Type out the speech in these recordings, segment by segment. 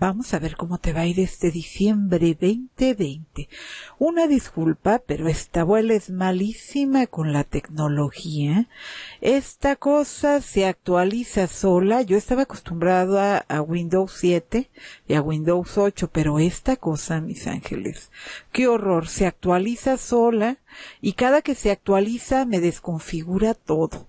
Vamos a ver cómo te va a ir este diciembre 2020. Una disculpa, pero esta abuela es malísima con la tecnología. Esta cosa se actualiza sola. Yo estaba acostumbrada a Windows 7 y a Windows 8, pero esta cosa, mis ángeles, qué horror, se actualiza sola y cada que se actualiza me desconfigura todo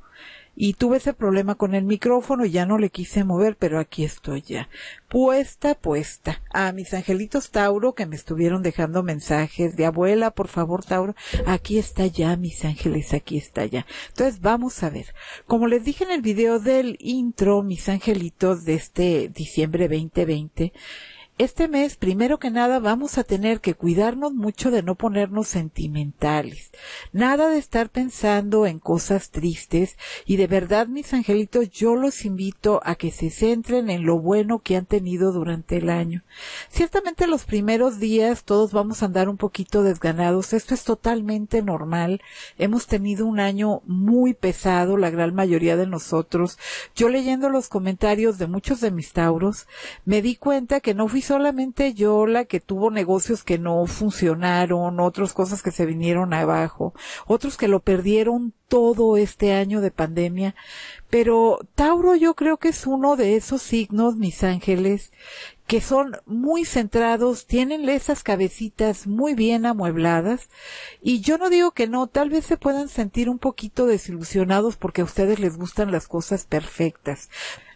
y tuve ese problema con el micrófono y ya no le quise mover, pero aquí estoy ya. Puesta, puesta. A mis angelitos Tauro que me estuvieron dejando mensajes de abuela, por favor Tauro, aquí está ya mis ángeles, aquí está ya. Entonces vamos a ver. Como les dije en el video del intro, mis angelitos de este diciembre 2020, este mes, primero que nada, vamos a tener que cuidarnos mucho de no ponernos sentimentales. Nada de estar pensando en cosas tristes. Y de verdad, mis angelitos, yo los invito a que se centren en lo bueno que han tenido durante el año. Ciertamente los primeros días todos vamos a andar un poquito desganados. Esto es totalmente normal. Hemos tenido un año muy pesado, la gran mayoría de nosotros. Yo leyendo los comentarios de muchos de mis tauros, me di cuenta que no fui solamente yo la que tuvo negocios que no funcionaron, otras cosas que se vinieron abajo, otros que lo perdieron todo este año de pandemia. Pero Tauro yo creo que es uno de esos signos, mis ángeles, que son muy centrados, tienen esas cabecitas muy bien amuebladas y yo no digo que no, tal vez se puedan sentir un poquito desilusionados porque a ustedes les gustan las cosas perfectas.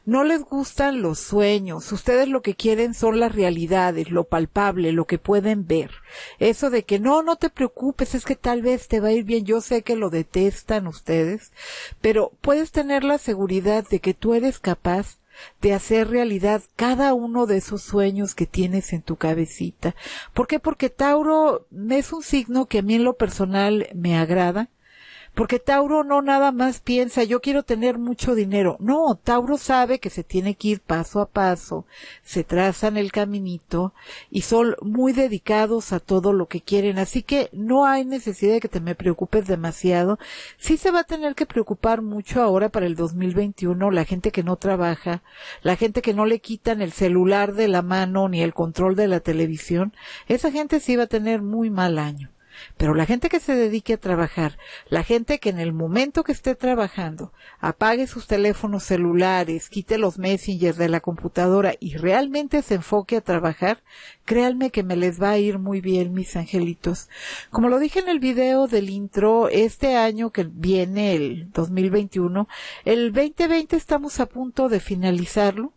No les gustan los sueños, ustedes lo que quieren son las realidades, lo palpable, lo que pueden ver. Eso de que no, no te preocupes, es que tal vez te va a ir bien, yo sé que lo detestan ustedes, pero puedes tener la seguridad de que tú eres capaz de hacer realidad cada uno de esos sueños que tienes en tu cabecita. ¿Por qué? Porque Tauro es un signo que a mí en lo personal me agrada porque Tauro no nada más piensa, yo quiero tener mucho dinero. No, Tauro sabe que se tiene que ir paso a paso, se trazan el caminito y son muy dedicados a todo lo que quieren. Así que no hay necesidad de que te me preocupes demasiado. Sí se va a tener que preocupar mucho ahora para el 2021 la gente que no trabaja, la gente que no le quitan el celular de la mano ni el control de la televisión. Esa gente sí va a tener muy mal año. Pero la gente que se dedique a trabajar, la gente que en el momento que esté trabajando apague sus teléfonos celulares, quite los messengers de la computadora y realmente se enfoque a trabajar, créanme que me les va a ir muy bien, mis angelitos. Como lo dije en el video del intro, este año que viene, el 2021, el 2020 estamos a punto de finalizarlo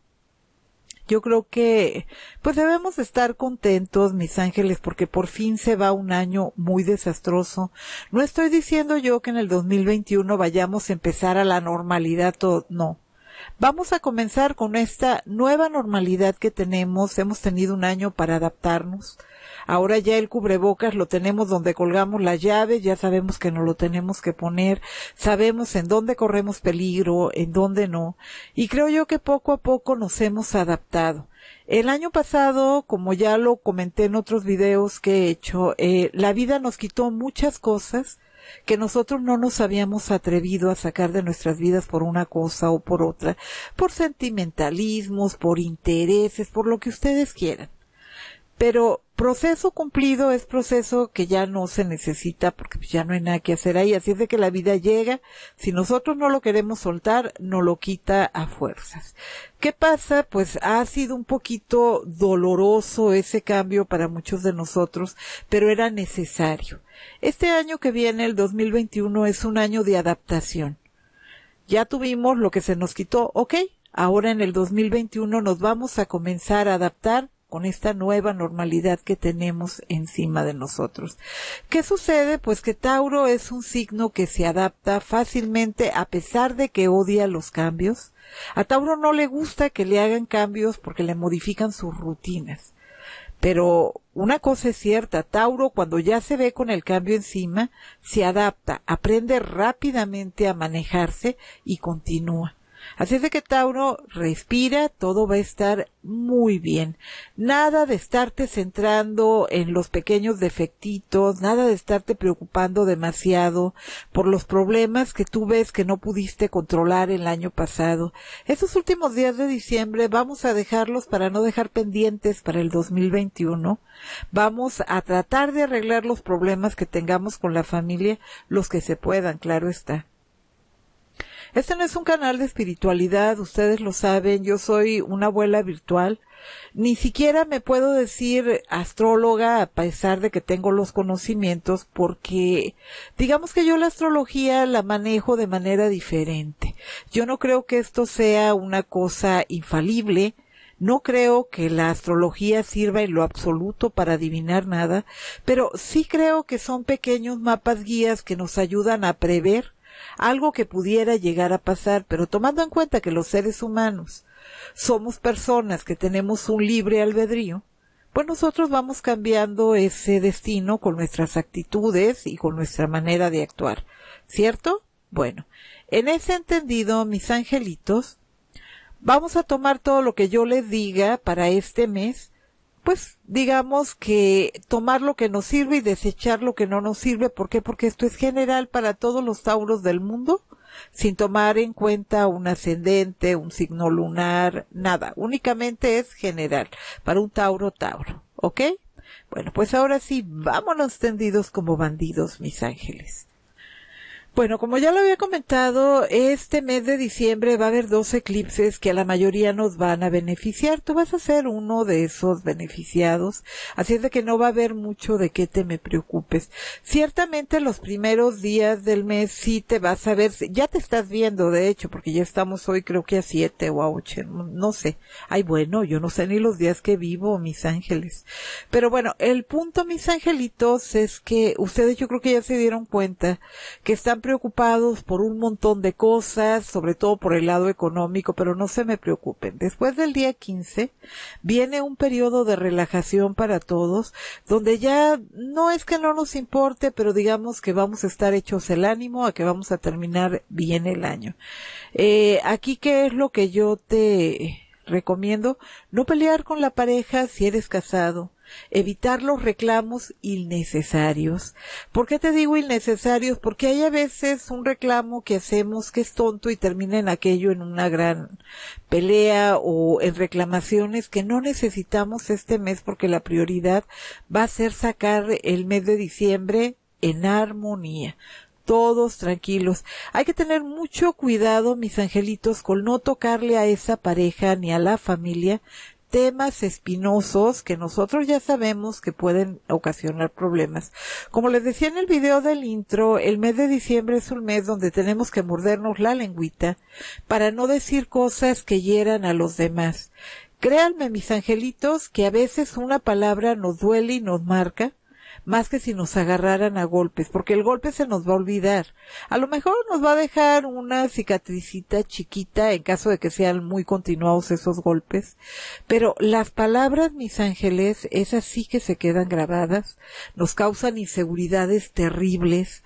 yo creo que pues debemos estar contentos, mis ángeles, porque por fin se va un año muy desastroso. No estoy diciendo yo que en el 2021 vayamos a empezar a la normalidad todo, no. Vamos a comenzar con esta nueva normalidad que tenemos. Hemos tenido un año para adaptarnos. Ahora ya el cubrebocas lo tenemos donde colgamos la llave, ya sabemos que no lo tenemos que poner, sabemos en dónde corremos peligro, en dónde no. Y creo yo que poco a poco nos hemos adaptado. El año pasado, como ya lo comenté en otros videos que he hecho, eh, la vida nos quitó muchas cosas que nosotros no nos habíamos atrevido a sacar de nuestras vidas por una cosa o por otra, por sentimentalismos, por intereses, por lo que ustedes quieran. Pero Proceso cumplido es proceso que ya no se necesita porque pues, ya no hay nada que hacer ahí. Así es de que la vida llega. Si nosotros no lo queremos soltar, no lo quita a fuerzas. ¿Qué pasa? Pues ha sido un poquito doloroso ese cambio para muchos de nosotros, pero era necesario. Este año que viene, el 2021, es un año de adaptación. Ya tuvimos lo que se nos quitó, ok, ahora en el 2021 nos vamos a comenzar a adaptar con esta nueva normalidad que tenemos encima de nosotros. ¿Qué sucede? Pues que Tauro es un signo que se adapta fácilmente a pesar de que odia los cambios. A Tauro no le gusta que le hagan cambios porque le modifican sus rutinas. Pero una cosa es cierta, Tauro cuando ya se ve con el cambio encima, se adapta, aprende rápidamente a manejarse y continúa. Así es de que Tauro, respira, todo va a estar muy bien. Nada de estarte centrando en los pequeños defectitos, nada de estarte preocupando demasiado por los problemas que tú ves que no pudiste controlar el año pasado. Esos últimos días de diciembre vamos a dejarlos para no dejar pendientes para el 2021. Vamos a tratar de arreglar los problemas que tengamos con la familia, los que se puedan, claro está. Este no es un canal de espiritualidad, ustedes lo saben, yo soy una abuela virtual. Ni siquiera me puedo decir astróloga a pesar de que tengo los conocimientos porque digamos que yo la astrología la manejo de manera diferente. Yo no creo que esto sea una cosa infalible, no creo que la astrología sirva en lo absoluto para adivinar nada, pero sí creo que son pequeños mapas guías que nos ayudan a prever algo que pudiera llegar a pasar, pero tomando en cuenta que los seres humanos somos personas que tenemos un libre albedrío, pues nosotros vamos cambiando ese destino con nuestras actitudes y con nuestra manera de actuar, ¿cierto? Bueno, en ese entendido, mis angelitos, vamos a tomar todo lo que yo les diga para este mes pues digamos que tomar lo que nos sirve y desechar lo que no nos sirve. ¿Por qué? Porque esto es general para todos los tauros del mundo, sin tomar en cuenta un ascendente, un signo lunar, nada. Únicamente es general, para un tauro, tauro. ¿Ok? Bueno, pues ahora sí, vámonos tendidos como bandidos, mis ángeles. Bueno, como ya lo había comentado, este mes de diciembre va a haber dos eclipses que a la mayoría nos van a beneficiar. Tú vas a ser uno de esos beneficiados, así es de que no va a haber mucho de qué te me preocupes. Ciertamente los primeros días del mes sí te vas a ver, ya te estás viendo de hecho, porque ya estamos hoy creo que a siete o a ocho, no sé. Ay, bueno, yo no sé ni los días que vivo, mis ángeles. Pero bueno, el punto, mis angelitos, es que ustedes yo creo que ya se dieron cuenta que están preocupados por un montón de cosas, sobre todo por el lado económico, pero no se me preocupen. Después del día 15 viene un periodo de relajación para todos, donde ya no es que no nos importe, pero digamos que vamos a estar hechos el ánimo a que vamos a terminar bien el año. Eh, aquí, ¿qué es lo que yo te recomiendo? No pelear con la pareja si eres casado evitar los reclamos innecesarios. ¿Por qué te digo innecesarios? Porque hay a veces un reclamo que hacemos que es tonto y termina en aquello en una gran pelea o en reclamaciones que no necesitamos este mes porque la prioridad va a ser sacar el mes de diciembre en armonía todos tranquilos. Hay que tener mucho cuidado, mis angelitos, con no tocarle a esa pareja ni a la familia temas espinosos que nosotros ya sabemos que pueden ocasionar problemas. Como les decía en el video del intro, el mes de diciembre es un mes donde tenemos que mordernos la lengüita para no decir cosas que hieran a los demás. Créanme, mis angelitos, que a veces una palabra nos duele y nos marca, más que si nos agarraran a golpes, porque el golpe se nos va a olvidar. A lo mejor nos va a dejar una cicatricita chiquita en caso de que sean muy continuados esos golpes, pero las palabras, mis ángeles, esas sí que se quedan grabadas, nos causan inseguridades terribles,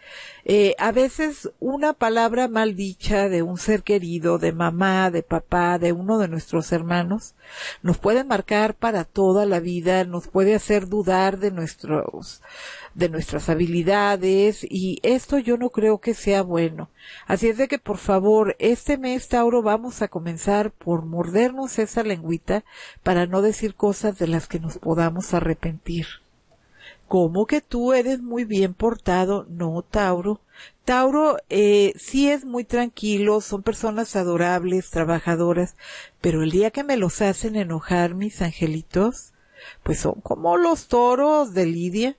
eh, a veces una palabra mal dicha de un ser querido, de mamá, de papá, de uno de nuestros hermanos, nos puede marcar para toda la vida, nos puede hacer dudar de nuestros, de nuestras habilidades y esto yo no creo que sea bueno. Así es de que por favor, este mes Tauro vamos a comenzar por mordernos esa lengüita para no decir cosas de las que nos podamos arrepentir. ¿Cómo que tú eres muy bien portado? No, Tauro. Tauro eh, sí es muy tranquilo, son personas adorables, trabajadoras, pero el día que me los hacen enojar, mis angelitos, pues son como los toros de Lidia.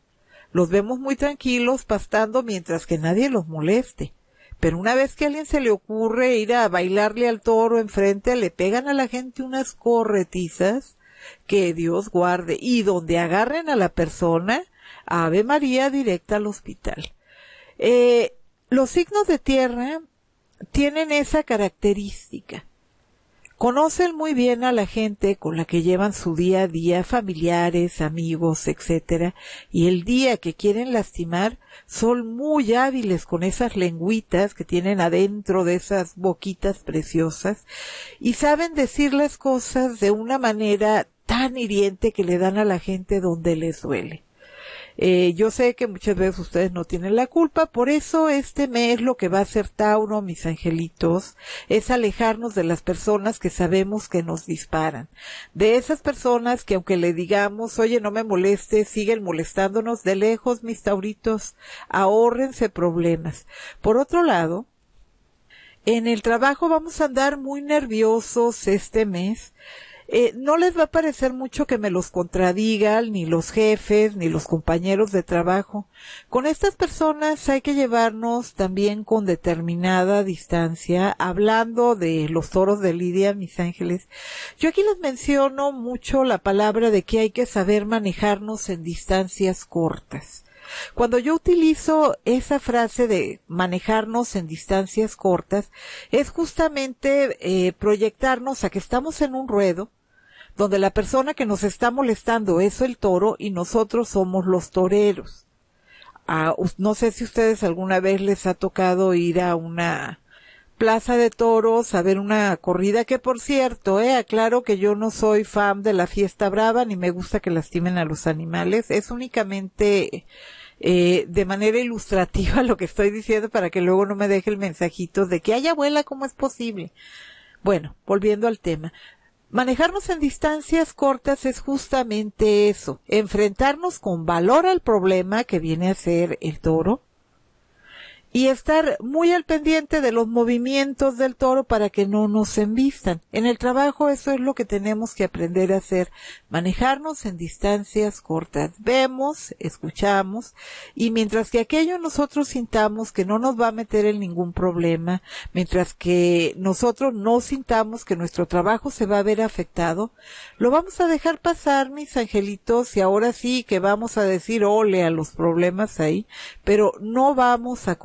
Los vemos muy tranquilos pastando mientras que nadie los moleste. Pero una vez que a alguien se le ocurre ir a bailarle al toro enfrente, le pegan a la gente unas corretizas que Dios guarde. Y donde agarren a la persona, Ave María directa al hospital. Eh, los signos de tierra tienen esa característica. Conocen muy bien a la gente con la que llevan su día a día, familiares, amigos, etcétera, y el día que quieren lastimar son muy hábiles con esas lengüitas que tienen adentro de esas boquitas preciosas y saben decir las cosas de una manera tan hiriente que le dan a la gente donde les duele. Eh, yo sé que muchas veces ustedes no tienen la culpa, por eso este mes lo que va a hacer Tauro, mis angelitos, es alejarnos de las personas que sabemos que nos disparan. De esas personas que aunque le digamos, oye, no me moleste, siguen molestándonos de lejos, mis tauritos, ahórrense problemas. Por otro lado, en el trabajo vamos a andar muy nerviosos este mes eh, no les va a parecer mucho que me los contradigan ni los jefes ni los compañeros de trabajo. Con estas personas hay que llevarnos también con determinada distancia, hablando de los toros de Lidia, mis ángeles. Yo aquí les menciono mucho la palabra de que hay que saber manejarnos en distancias cortas. Cuando yo utilizo esa frase de manejarnos en distancias cortas, es justamente eh, proyectarnos a que estamos en un ruedo, donde la persona que nos está molestando es el toro y nosotros somos los toreros. no sé si ustedes alguna vez les ha tocado ir a una plaza de toros a ver una corrida que por cierto, eh, aclaro que yo no soy fan de la fiesta brava ni me gusta que lastimen a los animales, es únicamente eh, de manera ilustrativa lo que estoy diciendo para que luego no me deje el mensajito de que, hay abuela, ¿cómo es posible? Bueno, volviendo al tema, Manejarnos en distancias cortas es justamente eso, enfrentarnos con valor al problema que viene a ser el toro, y estar muy al pendiente de los movimientos del toro para que no nos envistan. En el trabajo eso es lo que tenemos que aprender a hacer, manejarnos en distancias cortas. Vemos, escuchamos y mientras que aquello nosotros sintamos que no nos va a meter en ningún problema, mientras que nosotros no sintamos que nuestro trabajo se va a ver afectado, lo vamos a dejar pasar, mis angelitos, y ahora sí que vamos a decir ole a los problemas ahí, pero no vamos a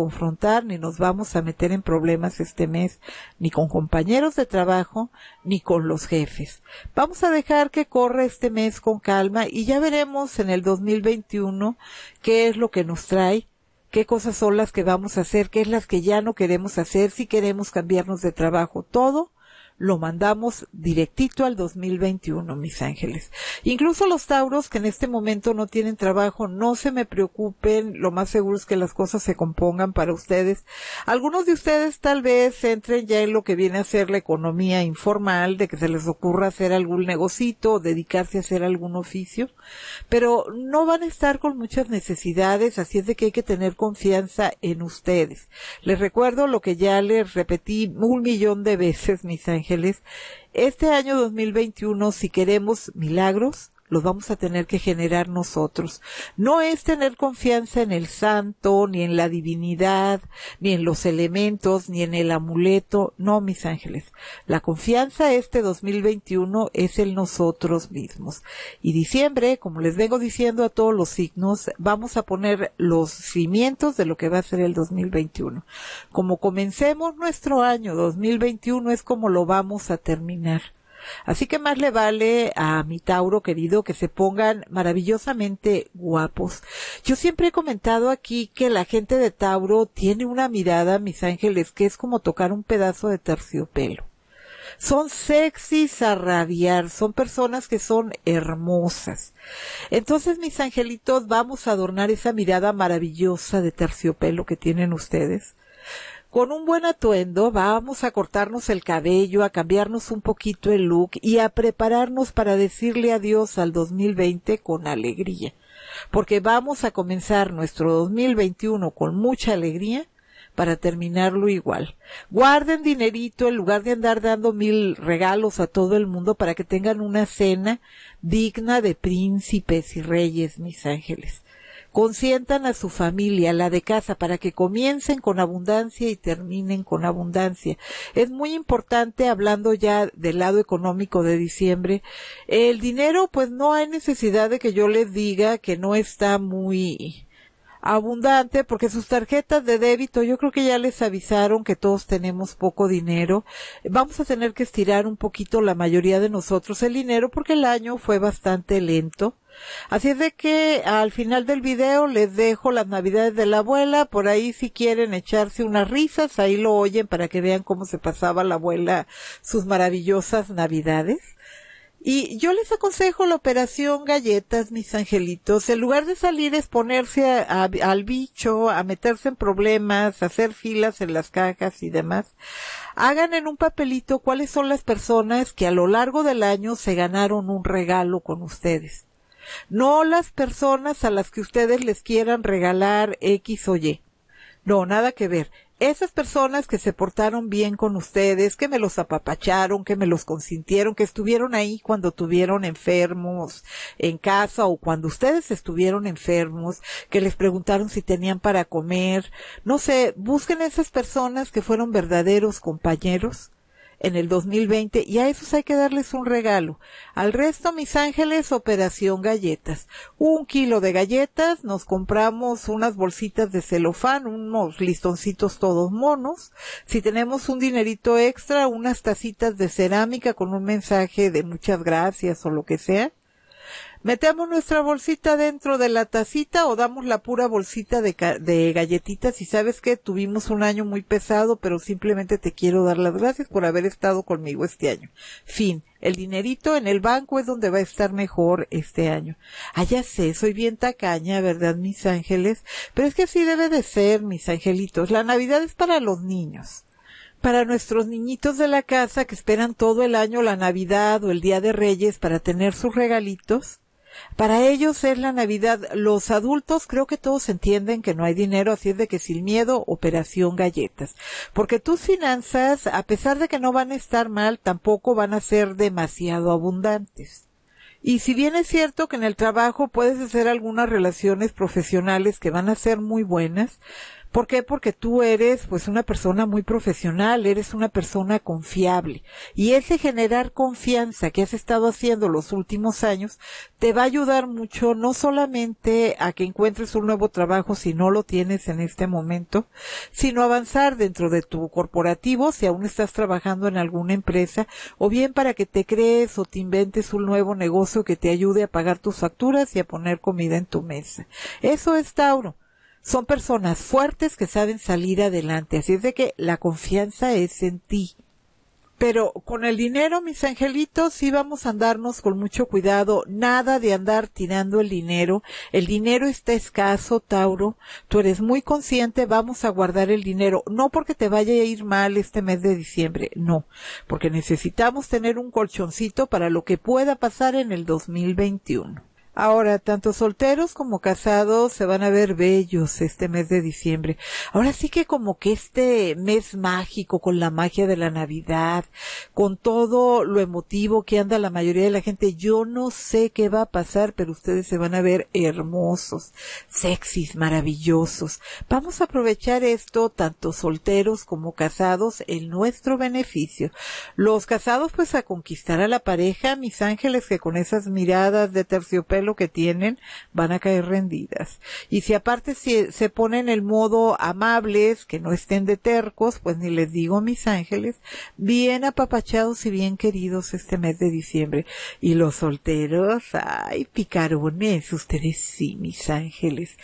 ni nos vamos a meter en problemas este mes, ni con compañeros de trabajo, ni con los jefes. Vamos a dejar que corra este mes con calma y ya veremos en el 2021 qué es lo que nos trae qué cosas son las que vamos a hacer, qué es las que ya no queremos hacer, si queremos cambiarnos de trabajo, todo lo mandamos directito al 2021, mis ángeles. Incluso los Tauros que en este momento no tienen trabajo, no se me preocupen, lo más seguro es que las cosas se compongan para ustedes. Algunos de ustedes tal vez entren ya en lo que viene a ser la economía informal, de que se les ocurra hacer algún negocito o dedicarse a hacer algún oficio, pero no van a estar con muchas necesidades, así es de que hay que tener confianza en ustedes. Les recuerdo lo que ya les repetí un millón de veces, mis ángeles este año 2021, si queremos milagros, los vamos a tener que generar nosotros. No es tener confianza en el santo, ni en la divinidad, ni en los elementos, ni en el amuleto. No, mis ángeles. La confianza este 2021 es en nosotros mismos. Y diciembre, como les vengo diciendo a todos los signos, vamos a poner los cimientos de lo que va a ser el 2021. Como comencemos nuestro año 2021 es como lo vamos a terminar. Así que más le vale a mi Tauro querido que se pongan maravillosamente guapos. Yo siempre he comentado aquí que la gente de Tauro tiene una mirada, mis ángeles, que es como tocar un pedazo de terciopelo son sexys a rabiar, son personas que son hermosas. Entonces, mis angelitos, vamos a adornar esa mirada maravillosa de terciopelo que tienen ustedes con un buen atuendo vamos a cortarnos el cabello, a cambiarnos un poquito el look y a prepararnos para decirle adiós al 2020 con alegría. Porque vamos a comenzar nuestro 2021 con mucha alegría para terminarlo igual. Guarden dinerito en lugar de andar dando mil regalos a todo el mundo para que tengan una cena digna de príncipes y reyes, mis ángeles. Consientan a su familia, la de casa, para que comiencen con abundancia y terminen con abundancia. Es muy importante, hablando ya del lado económico de diciembre, el dinero, pues no hay necesidad de que yo les diga que no está muy abundante porque sus tarjetas de débito, yo creo que ya les avisaron que todos tenemos poco dinero. Vamos a tener que estirar un poquito la mayoría de nosotros el dinero porque el año fue bastante lento. Así es de que al final del video les dejo las navidades de la abuela, por ahí si quieren echarse unas risas, ahí lo oyen para que vean cómo se pasaba la abuela sus maravillosas navidades. Y yo les aconsejo la operación galletas, mis angelitos. En lugar de salir a, exponerse al bicho, a meterse en problemas, a hacer filas en las cajas y demás. Hagan en un papelito cuáles son las personas que a lo largo del año se ganaron un regalo con ustedes. No las personas a las que ustedes les quieran regalar X o Y. No, nada que ver esas personas que se portaron bien con ustedes, que me los apapacharon, que me los consintieron, que estuvieron ahí cuando tuvieron enfermos en casa o cuando ustedes estuvieron enfermos, que les preguntaron si tenían para comer, no sé, busquen esas personas que fueron verdaderos compañeros en el 2020 y a esos hay que darles un regalo. Al resto, mis ángeles, operación galletas. Un kilo de galletas, nos compramos unas bolsitas de celofán, unos listoncitos todos monos. Si tenemos un dinerito extra, unas tacitas de cerámica con un mensaje de muchas gracias o lo que sea. ¿Metemos nuestra bolsita dentro de la tacita o damos la pura bolsita de, de galletitas? Y sabes que tuvimos un año muy pesado, pero simplemente te quiero dar las gracias por haber estado conmigo este año. Fin. El dinerito en el banco es donde va a estar mejor este año. Ah, ya sé, soy bien tacaña, ¿verdad, mis ángeles? Pero es que así debe de ser, mis angelitos. La Navidad es para los niños para nuestros niñitos de la casa que esperan todo el año la Navidad o el Día de Reyes para tener sus regalitos, para ellos es la Navidad. Los adultos creo que todos entienden que no hay dinero, así es de que sin miedo, operación galletas. Porque tus finanzas, a pesar de que no van a estar mal, tampoco van a ser demasiado abundantes. Y si bien es cierto que en el trabajo puedes hacer algunas relaciones profesionales que van a ser muy buenas, ¿Por qué? Porque tú eres pues una persona muy profesional, eres una persona confiable. Y ese generar confianza que has estado haciendo los últimos años te va a ayudar mucho no solamente a que encuentres un nuevo trabajo si no lo tienes en este momento, sino avanzar dentro de tu corporativo si aún estás trabajando en alguna empresa o bien para que te crees o te inventes un nuevo negocio que te ayude a pagar tus facturas y a poner comida en tu mesa. Eso es Tauro son personas fuertes que saben salir adelante. Así es de que la confianza es en ti. Pero con el dinero, mis angelitos, sí vamos a andarnos con mucho cuidado. Nada de andar tirando el dinero. El dinero está escaso, Tauro. Tú eres muy consciente, vamos a guardar el dinero. No porque te vaya a ir mal este mes de diciembre, no. Porque necesitamos tener un colchoncito para lo que pueda pasar en el 2021. Ahora, tanto solteros como casados se van a ver bellos este mes de diciembre. Ahora sí que como que este mes mágico, con la magia de la Navidad, con todo lo emotivo que anda la mayoría de la gente, yo no sé qué va a pasar, pero ustedes se van a ver hermosos, sexys, maravillosos. Vamos a aprovechar esto, tanto solteros como casados, en nuestro beneficio. Los casados, pues a conquistar a la pareja, mis ángeles, que con esas miradas de terciopelo, lo que tienen, van a caer rendidas. Y si aparte se ponen el modo amables, que no estén de tercos, pues ni les digo mis ángeles, bien apapachados y bien queridos este mes de diciembre. Y los solteros, ay, picarones, ustedes sí, mis ángeles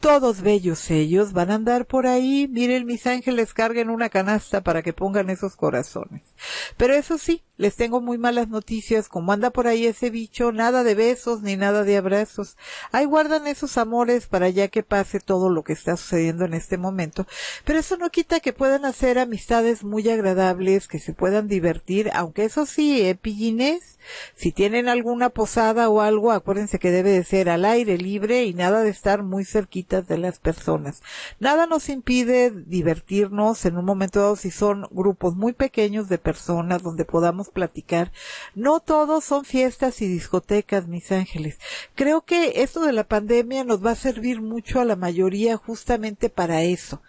todos bellos ellos, van a andar por ahí, miren mis ángeles, carguen una canasta para que pongan esos corazones. Pero eso sí, les tengo muy malas noticias, como anda por ahí ese bicho, nada de besos ni nada de abrazos. Ahí guardan esos amores para ya que pase todo lo que está sucediendo en este momento. Pero eso no quita que puedan hacer amistades muy agradables, que se puedan divertir, aunque eso sí, eh, si tienen alguna posada o algo, acuérdense que debe de ser al aire libre y nada de estar muy cerquita de las personas. Nada nos impide divertirnos en un momento dado si son grupos muy pequeños de personas donde podamos platicar. No todos son fiestas y discotecas, mis ángeles. Creo que esto de la pandemia nos va a servir mucho a la mayoría justamente para eso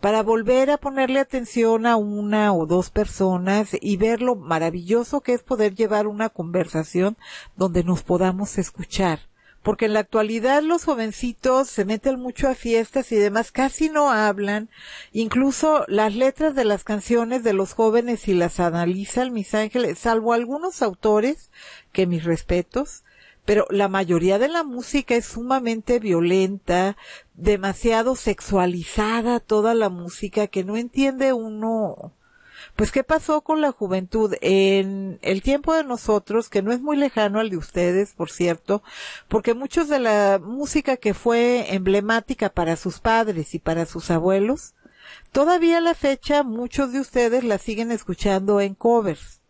para volver a ponerle atención a una o dos personas y ver lo maravilloso que es poder llevar una conversación donde nos podamos escuchar porque en la actualidad los jovencitos se meten mucho a fiestas y demás, casi no hablan, incluso las letras de las canciones de los jóvenes si las analizan mis ángeles, salvo algunos autores, que mis respetos, pero la mayoría de la música es sumamente violenta, demasiado sexualizada toda la música que no entiende uno pues, ¿qué pasó con la juventud? En el tiempo de nosotros, que no es muy lejano al de ustedes, por cierto, porque muchos de la música que fue emblemática para sus padres y para sus abuelos, todavía a la fecha muchos de ustedes la siguen escuchando en covers.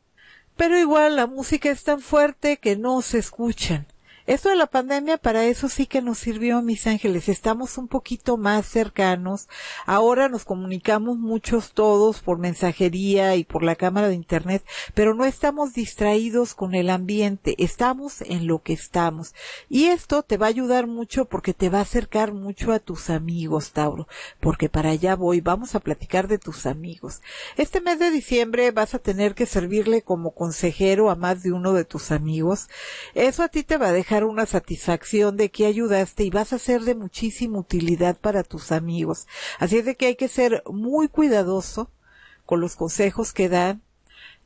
Pero igual la música es tan fuerte que no se escuchan. Esto de la pandemia, para eso sí que nos sirvió, mis ángeles. Estamos un poquito más cercanos. Ahora nos comunicamos muchos todos por mensajería y por la cámara de internet, pero no estamos distraídos con el ambiente. Estamos en lo que estamos. Y esto te va a ayudar mucho porque te va a acercar mucho a tus amigos, Tauro. Porque para allá voy. Vamos a platicar de tus amigos. Este mes de diciembre vas a tener que servirle como consejero a más de uno de tus amigos. Eso a ti te va a dejar una satisfacción de que ayudaste y vas a ser de muchísima utilidad para tus amigos. Así es de que hay que ser muy cuidadoso con los consejos que dan,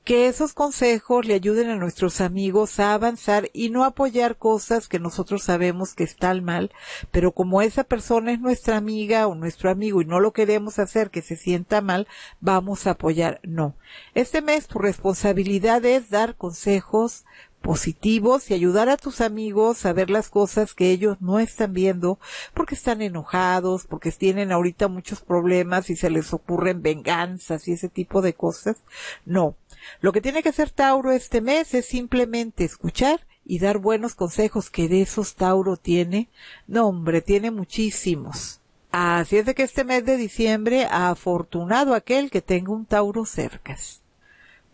que esos consejos le ayuden a nuestros amigos a avanzar y no apoyar cosas que nosotros sabemos que están mal, pero como esa persona es nuestra amiga o nuestro amigo y no lo queremos hacer que se sienta mal, vamos a apoyar. No. Este mes tu responsabilidad es dar consejos positivos y ayudar a tus amigos a ver las cosas que ellos no están viendo porque están enojados, porque tienen ahorita muchos problemas y se les ocurren venganzas y ese tipo de cosas. No. Lo que tiene que hacer Tauro este mes es simplemente escuchar y dar buenos consejos que de esos Tauro tiene. No, hombre, tiene muchísimos. Así es de que este mes de diciembre, ha afortunado aquel que tenga un Tauro cercas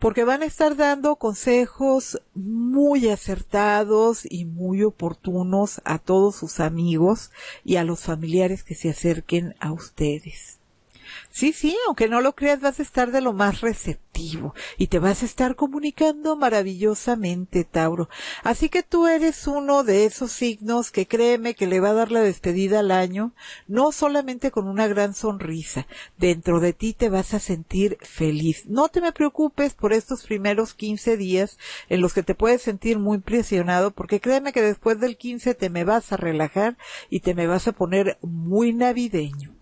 porque van a estar dando consejos muy acertados y muy oportunos a todos sus amigos y a los familiares que se acerquen a ustedes. Sí, sí, aunque no lo creas, vas a estar de lo más receptivo y te vas a estar comunicando maravillosamente, Tauro. Así que tú eres uno de esos signos que créeme que le va a dar la despedida al año, no solamente con una gran sonrisa, dentro de ti te vas a sentir feliz. No te me preocupes por estos primeros 15 días en los que te puedes sentir muy presionado, porque créeme que después del 15 te me vas a relajar y te me vas a poner muy navideño.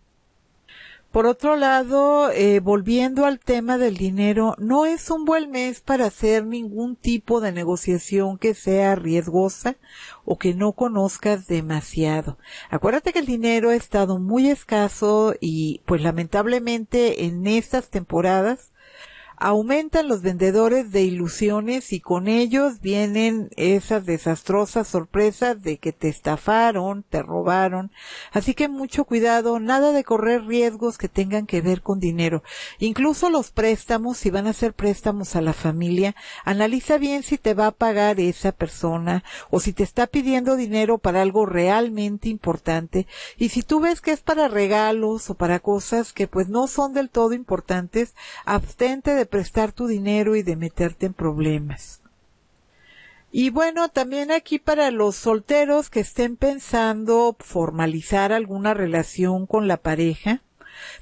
Por otro lado, eh, volviendo al tema del dinero, no es un buen mes para hacer ningún tipo de negociación que sea riesgosa o que no conozcas demasiado. Acuérdate que el dinero ha estado muy escaso y pues lamentablemente en estas temporadas aumentan los vendedores de ilusiones y con ellos vienen esas desastrosas sorpresas de que te estafaron, te robaron. Así que mucho cuidado, nada de correr riesgos que tengan que ver con dinero. Incluso los préstamos, si van a ser préstamos a la familia, analiza bien si te va a pagar esa persona o si te está pidiendo dinero para algo realmente importante. Y si tú ves que es para regalos o para cosas que pues no son del todo importantes, abstente de prestar tu dinero y de meterte en problemas. Y bueno, también aquí para los solteros que estén pensando formalizar alguna relación con la pareja,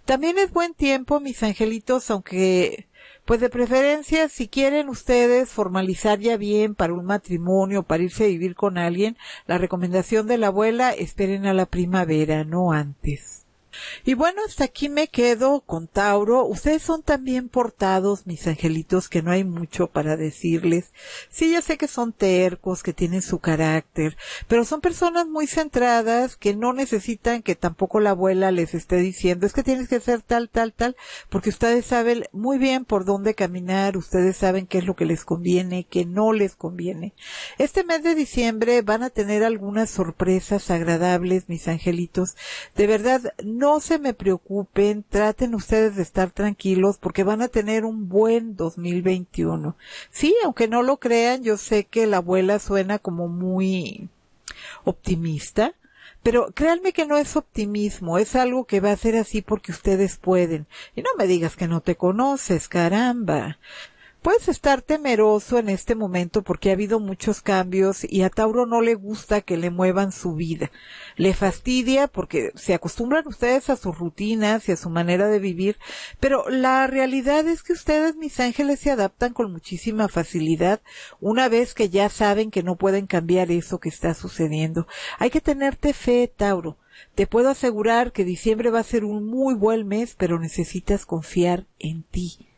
también es buen tiempo, mis angelitos, aunque pues de preferencia, si quieren ustedes formalizar ya bien para un matrimonio, para irse a vivir con alguien, la recomendación de la abuela, esperen a la primavera, no antes. Y bueno, hasta aquí me quedo con Tauro. Ustedes son tan bien portados, mis angelitos, que no hay mucho para decirles. Sí, ya sé que son tercos, que tienen su carácter, pero son personas muy centradas que no necesitan que tampoco la abuela les esté diciendo, es que tienes que ser tal, tal, tal, porque ustedes saben muy bien por dónde caminar, ustedes saben qué es lo que les conviene, qué no les conviene. Este mes de diciembre van a tener algunas sorpresas agradables, mis angelitos. De verdad, no se me preocupen, traten ustedes de estar tranquilos porque van a tener un buen 2021. Sí, aunque no lo crean, yo sé que la abuela suena como muy optimista, pero créanme que no es optimismo, es algo que va a ser así porque ustedes pueden. Y no me digas que no te conoces, caramba puedes estar temeroso en este momento porque ha habido muchos cambios y a Tauro no le gusta que le muevan su vida. Le fastidia porque se acostumbran ustedes a sus rutinas y a su manera de vivir, pero la realidad es que ustedes, mis ángeles, se adaptan con muchísima facilidad una vez que ya saben que no pueden cambiar eso que está sucediendo. Hay que tenerte fe, Tauro. Te puedo asegurar que diciembre va a ser un muy buen mes, pero necesitas confiar en ti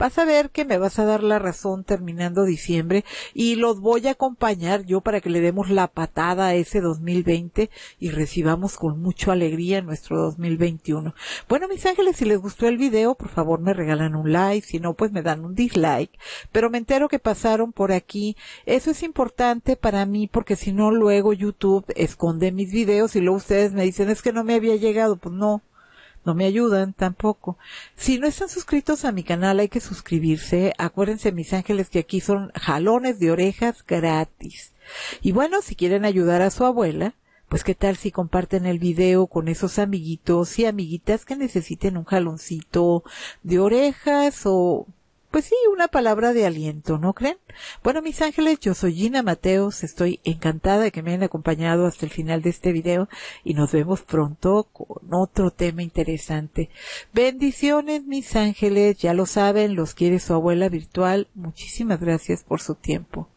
vas a ver que me vas a dar la razón terminando diciembre y los voy a acompañar yo para que le demos la patada a ese 2020 y recibamos con mucha alegría nuestro 2021. Bueno, mis ángeles, si les gustó el video, por favor me regalan un like, si no, pues me dan un dislike, pero me entero que pasaron por aquí. Eso es importante para mí porque si no, luego YouTube esconde mis videos y luego ustedes me dicen es que no me había llegado, pues no no me ayudan tampoco. Si no están suscritos a mi canal hay que suscribirse. Acuérdense mis ángeles que aquí son jalones de orejas gratis. Y bueno, si quieren ayudar a su abuela, pues qué tal si comparten el video con esos amiguitos y amiguitas que necesiten un jaloncito de orejas o pues sí, una palabra de aliento, ¿no creen? Bueno, mis ángeles, yo soy Gina Mateos, estoy encantada de que me hayan acompañado hasta el final de este video y nos vemos pronto con otro tema interesante. Bendiciones, mis ángeles, ya lo saben, los quiere su abuela virtual. Muchísimas gracias por su tiempo.